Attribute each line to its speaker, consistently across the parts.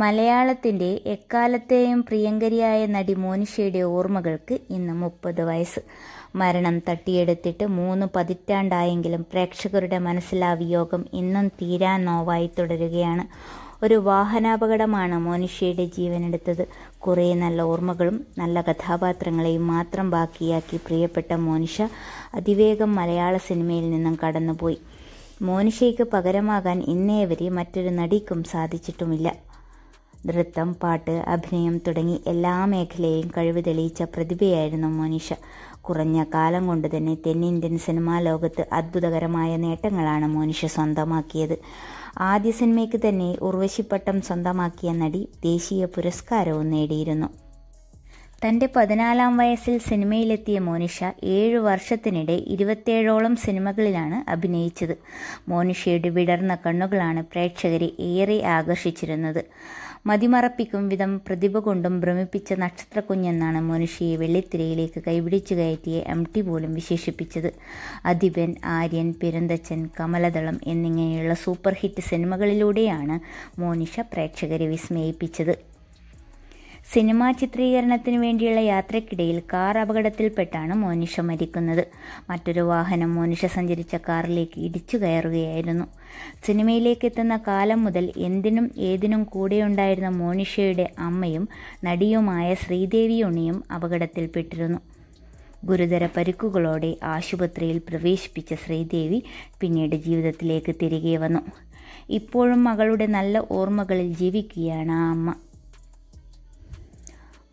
Speaker 1: മലയാളത്തിൻ്റെ എക്കാലത്തെയും പ്രിയങ്കരിയായ നടി മോനിഷയുടെ ഓർമ്മകൾക്ക് ഇന്ന് മുപ്പത് വയസ്സ് മരണം തട്ടിയെടുത്തിട്ട് മൂന്ന് പതിറ്റാണ്ടായെങ്കിലും പ്രേക്ഷകരുടെ മനസ്സിലാ വിയോഗം ഇന്നും തീരാ നോവായി തുടരുകയാണ് ഒരു വാഹനാപകടമാണ് മോനിഷയുടെ ജീവനെടുത്തത് കുറേ നല്ല ഓർമ്മകളും നല്ല കഥാപാത്രങ്ങളെയും മാത്രം ബാക്കിയാക്കി പ്രിയപ്പെട്ട മോനിഷ അതിവേഗം മലയാള സിനിമയിൽ നിന്നും കടന്നുപോയി മോനിഷയ്ക്ക് പകരമാകാൻ ഇന്നേവരെ മറ്റൊരു നടിക്കും സാധിച്ചിട്ടുമില്ല നൃത്തം പാട്ട് അഭിനയം തുടങ്ങി എല്ലാ മേഖലയും കഴിവ് തെളിയിച്ച പ്രതിഭയായിരുന്നു മോനിഷ കുറഞ്ഞ കാലം കൊണ്ട് തന്നെ തെന്നിന്ത്യൻ സിനിമാ ലോകത്ത് അത്ഭുതകരമായ നേട്ടങ്ങളാണ് മോനിഷ സ്വന്തമാക്കിയത് ആദ്യ സിനിമയ്ക്ക് തന്നെ ഉർവശിപ്പട്ടം സ്വന്തമാക്കിയ നടി ദേശീയ പുരസ്കാരവും നേടിയിരുന്നു തൻ്റെ പതിനാലാം വയസ്സിൽ സിനിമയിലെത്തിയ മോനിഷ ഏഴ് വർഷത്തിനിടെ ഇരുപത്തേഴോളം സിനിമകളിലാണ് അഭിനയിച്ചത് മോനിഷയുടെ വിടർന്ന കണ്ണുകളാണ് പ്രേക്ഷകരെ ഏറെ ആകർഷിച്ചിരുന്നത് മതിമറപ്പിക്കും വിധം പ്രതിഭ കൊണ്ടും ഭ്രമിപ്പിച്ച നക്ഷത്രക്കുഞ്ഞെന്നാണ് മനുഷ്യയെ വെള്ളിത്തിരയിലേക്ക് കൈപിടിച്ചു കയറ്റിയ എം ടി പോലും വിശേഷിപ്പിച്ചത് അധിപൻ ആര്യൻ പെരുന്തച്ഛൻ കമലദളം എന്നിങ്ങനെയുള്ള സൂപ്പർ ഹിറ്റ് സിനിമകളിലൂടെയാണ് മോനിഷ പ്രേക്ഷകരെ വിസ്മയിപ്പിച്ചത് സിനിമാ ചിത്രീകരണത്തിന് വേണ്ടിയുള്ള യാത്രക്കിടയിൽ കാർ അപകടത്തിൽപ്പെട്ടാണ് മോനിഷ മരിക്കുന്നത് മറ്റൊരു വാഹനം മോനിഷ സഞ്ചരിച്ച കാറിലേക്ക് ഇടിച്ചു കയറുകയായിരുന്നു സിനിമയിലേക്ക് എത്തുന്ന കാലം മുതൽ എന്തിനും ഏതിനും കൂടെയുണ്ടായിരുന്ന മോനിഷയുടെ അമ്മയും നടിയുമായ ശ്രീദേവി ഉണിയും അപകടത്തിൽപ്പെട്ടിരുന്നു ഗുരുതര പരിക്കുകളോടെ ആശുപത്രിയിൽ പ്രവേശിപ്പിച്ച ശ്രീദേവി പിന്നീട് ജീവിതത്തിലേക്ക് തിരികെ വന്നു ഇപ്പോഴും മകളുടെ നല്ല ഓർമ്മകളിൽ ജീവിക്കുകയാണ് ആ അമ്മ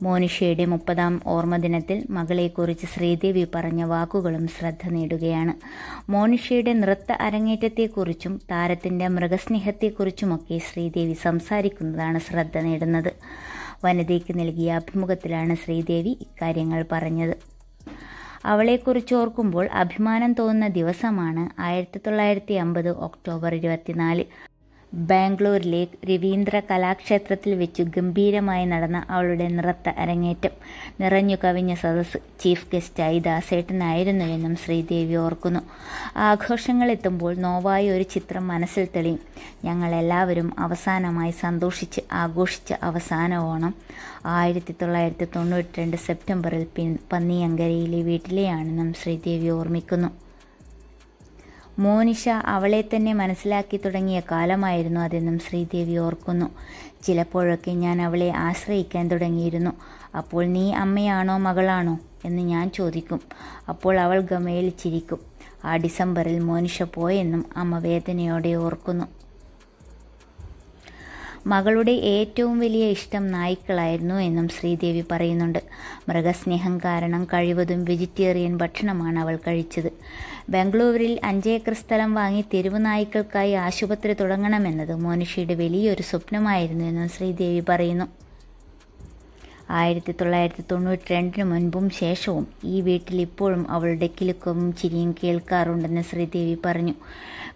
Speaker 1: മോനിഷയുടെ മുപ്പതാം ഓർമ്മദിനത്തിൽ മകളെക്കുറിച്ച് ശ്രീദേവി പറഞ്ഞ വാക്കുകളും ശ്രദ്ധ നേടുകയാണ് മോനിഷയുടെ നൃത്ത അരങ്ങേറ്റത്തെക്കുറിച്ചും താരത്തിന്റെ മൃഗസ്നേഹത്തെക്കുറിച്ചുമൊക്കെ ശ്രീദേവി സംസാരിക്കുന്നതാണ് ശ്രദ്ധ നേടുന്നത് വനിതയ്ക്ക് നൽകിയ അഭിമുഖത്തിലാണ് ശ്രീദേവി ഇക്കാര്യങ്ങൾ പറഞ്ഞത് അവളെക്കുറിച്ച് ഓർക്കുമ്പോൾ അഭിമാനം തോന്നുന്ന ദിവസമാണ് ആയിരത്തി തൊള്ളായിരത്തി അമ്പത് ഒക്ടോബർ ഇരുപത്തിനാല് ബാംഗ്ലൂരിലെ രവീന്ദ്ര കലാക്ഷേത്രത്തിൽ വെച്ചു ഗംഭീരമായി നടന്ന അവളുടെ നൃത്ത അരങ്ങേറ്റം നിറഞ്ഞു കവിഞ്ഞ സദസ്സ് ചീഫ് ഗസ്റ്റായി ദാസേട്ടനായിരുന്നുവെന്നും ശ്രീദേവി ഓർക്കുന്നു ആഘോഷങ്ങളെത്തുമ്പോൾ നോവായി ഒരു ചിത്രം മനസ്സിൽ തെളിയും ഞങ്ങളെല്ലാവരും അവസാനമായി സന്തോഷിച്ച് ആഘോഷിച്ച അവസാന ഓണം ആയിരത്തി തൊള്ളായിരത്തി തൊണ്ണൂറ്റി രണ്ട് സെപ്റ്റംബറിൽ പന്നിയങ്കരയിലെ വീട്ടിലെയാണെന്നും ശ്രീദേവി ഓർമ്മിക്കുന്നു മോനിഷ അവളെ തന്നെ മനസ്സിലാക്കി തുടങ്ങിയ കാലമായിരുന്നു അതെന്നും ശ്രീദേവി ഓർക്കുന്നു ചിലപ്പോഴൊക്കെ ഞാൻ അവളെ ആശ്രയിക്കാൻ തുടങ്ങിയിരുന്നു അപ്പോൾ നീ അമ്മയാണോ മകളാണോ എന്ന് ഞാൻ ചോദിക്കും അപ്പോൾ അവൾ ഗമയിൽ ചിരിക്കും ആ ഡിസംബറിൽ മോനിഷ പോയെന്നും അമ്മ വേദനയോടെ ഓർക്കുന്നു മകളുടെ ഏറ്റവും വലിയ ഇഷ്ടം നായ്ക്കളായിരുന്നു എന്നും ശ്രീദേവി പറയുന്നുണ്ട് മൃഗസ്നേഹം കാരണം കഴിവതും വെജിറ്റേറിയൻ ഭക്ഷണമാണ് അവൾ കഴിച്ചത് ബംഗളൂരുവിൽ അഞ്ച് ഏക്കർ സ്ഥലം വാങ്ങി തെരുവുനായ്ക്കൾക്കായി ആശുപത്രി തുടങ്ങണമെന്നത് മോനിഷയുടെ വലിയൊരു സ്വപ്നമായിരുന്നു എന്ന് ശ്രീദേവി പറയുന്നു ആയിരത്തി തൊള്ളായിരത്തി തൊണ്ണൂറ്റി രണ്ടിന് മുൻപും ശേഷവും ഈ വീട്ടിൽ ഇപ്പോഴും അവളുടെ കിലുക്കവും ചിരിയും കേൾക്കാറുണ്ടെന്ന് ശ്രീദേവി പറഞ്ഞു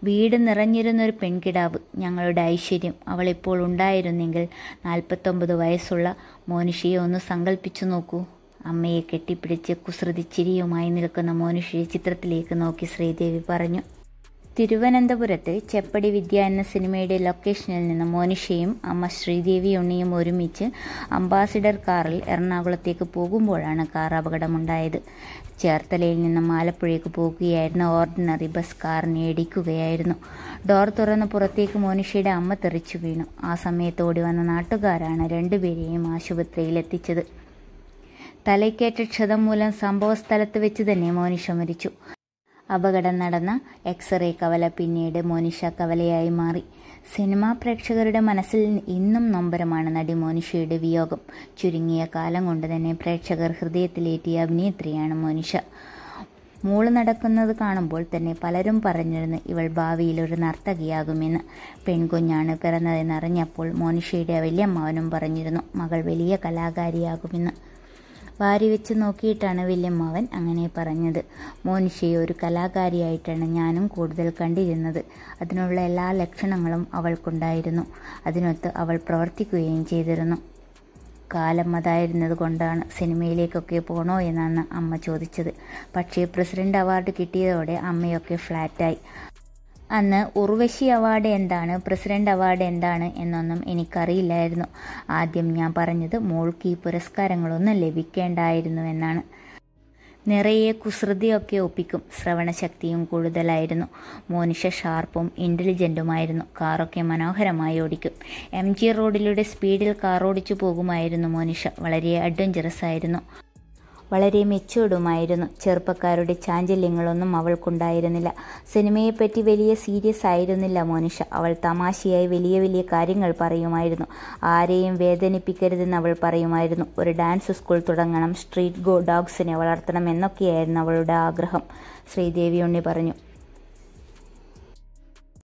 Speaker 1: വീട് നിറഞ്ഞിരുന്നൊരു പെൺകിടാവ് ഞങ്ങളുടെ ഐശ്വര്യം അവളിപ്പോൾ ഉണ്ടായിരുന്നെങ്കിൽ നാൽപ്പത്തൊമ്പത് വയസ്സുള്ള മോനിഷയെ ഒന്ന് സങ്കല്പിച്ചു നോക്കൂ അമ്മയെ കെട്ടിപ്പിടിച്ച് കുസൃതിച്ചിരിയുമായി നിൽക്കുന്ന മോനുഷിയെ ചിത്രത്തിലേക്ക് നോക്കി ശ്രീദേവി പറഞ്ഞു തിരുവനന്തപുരത്ത് ചെപ്പടി വിദ്യ എന്ന സിനിമയുടെ ലൊക്കേഷനിൽ നിന്ന് മോനുഷയും അമ്മ ശ്രീദേവി ഉണ്ണിയും ഒരുമിച്ച് അംബാസിഡർ കാറിൽ എറണാകുളത്തേക്ക് പോകുമ്പോഴാണ് കാർ അപകടമുണ്ടായത് ചേർത്തലയിൽ നിന്ന് ആലപ്പുഴയ്ക്ക് പോകുകയായിരുന്ന ഓർഡിനറി ബസ് കാറിനെ ഇടിക്കുകയായിരുന്നു ഡോർ തുറന്ന് പുറത്തേക്ക് മോനുഷയുടെ അമ്മ തെറിച്ചു വീണു ആ സമയത്ത് ഓടി വന്ന നാട്ടുകാരാണ് രണ്ടുപേരെയും ആശുപത്രിയിൽ എത്തിച്ചത് തലയ്ക്കേറ്റ ക്ഷതം മൂലം സംഭവസ്ഥലത്ത് വെച്ച് തന്നെ മോനിഷ മരിച്ചു അപകടം നടന്ന എക്സ്റേ കവല പിന്നീട് മോനിഷ കവലയായി മാറി സിനിമാ പ്രേക്ഷകരുടെ മനസ്സിൽ ഇന്നും നൊമ്പരമാണ് നടി മോനിഷയുടെ വിയോഗം ചുരുങ്ങിയ കാലം കൊണ്ട് തന്നെ പ്രേക്ഷകർ ഹൃദയത്തിലേറ്റിയ അഭിനേത്രിയാണ് മോനിഷ മൂള് നടക്കുന്നത് കാണുമ്പോൾ തന്നെ പലരും പറഞ്ഞിരുന്ന് ഇവൾ ഭാവിയിൽ ഒരു നർത്തകിയാകുമെന്ന് പെൺകുഞ്ഞാണ് പിറന്നതെന്നറിഞ്ഞപ്പോൾ മോനിഷയുടെ വല്യമ്മാവനും പറഞ്ഞിരുന്നു മകൾ വലിയ കലാകാരിയാകുമെന്ന് വാരി വെച്ച് നോക്കിയിട്ടാണ് മാവൻ അങ്ങനെ പറഞ്ഞത് മോനിഷയെ ഒരു കലാകാരിയായിട്ടാണ് ഞാനും കൂടുതൽ കണ്ടിരുന്നത് അതിനുള്ള എല്ലാ ലക്ഷണങ്ങളും അവൾക്കുണ്ടായിരുന്നു അതിനൊത്ത് അവൾ പ്രവർത്തിക്കുകയും ചെയ്തിരുന്നു കാലം അതായിരുന്നത് കൊണ്ടാണ് സിനിമയിലേക്കൊക്കെ പോണോ എന്നാണ് അമ്മ ചോദിച്ചത് പക്ഷേ പ്രസിഡന്റ് അവാർഡ് കിട്ടിയതോടെ അമ്മയൊക്കെ ഫ്ലാറ്റായി അന്ന് ഉർവശി അവാർഡ് എന്താണ് പ്രസിഡന്റ് അവാർഡ് എന്താണ് എന്നൊന്നും എനിക്കറിയില്ലായിരുന്നു ആദ്യം ഞാൻ പറഞ്ഞത് മോൾക്ക് ഈ പുരസ്കാരങ്ങളൊന്നും ലഭിക്കേണ്ടായിരുന്നു എന്നാണ് നിറയെ കുസൃതിയൊക്കെ ഒപ്പിക്കും ശ്രവണശക്തിയും കൂടുതലായിരുന്നു മോനിഷ ഷാർപ്പും ഇൻ്റലിജൻറ്റുമായിരുന്നു കാറൊക്കെ മനോഹരമായി ഓടിക്കും എം ജി റോഡിലൂടെ സ്പീഡിൽ കാർ ഓടിച്ചു പോകുമായിരുന്നു മോനിഷ വളരെ അഡ്വഞ്ചറസ് ആയിരുന്നു വളരെ മെച്ചൂർഡുമായിരുന്നു ചെറുപ്പക്കാരുടെ ചാഞ്ചല്യങ്ങളൊന്നും അവൾക്കുണ്ടായിരുന്നില്ല സിനിമയെപ്പറ്റി വലിയ സീരിയസ് ആയിരുന്നില്ല മോനിഷ അവൾ തമാശയായി വലിയ വലിയ കാര്യങ്ങൾ പറയുമായിരുന്നു ആരെയും വേദനിപ്പിക്കരുതെന്ന് അവൾ പറയുമായിരുന്നു ഒരു ഡാൻസ് സ്കൂൾ തുടങ്ങണം സ്ട്രീറ്റ് ഗോ ഡോഗ്സിനെ വളർത്തണം എന്നൊക്കെയായിരുന്നു അവളുടെ ആഗ്രഹം ശ്രീദേവി ഉണ്ണി പറഞ്ഞു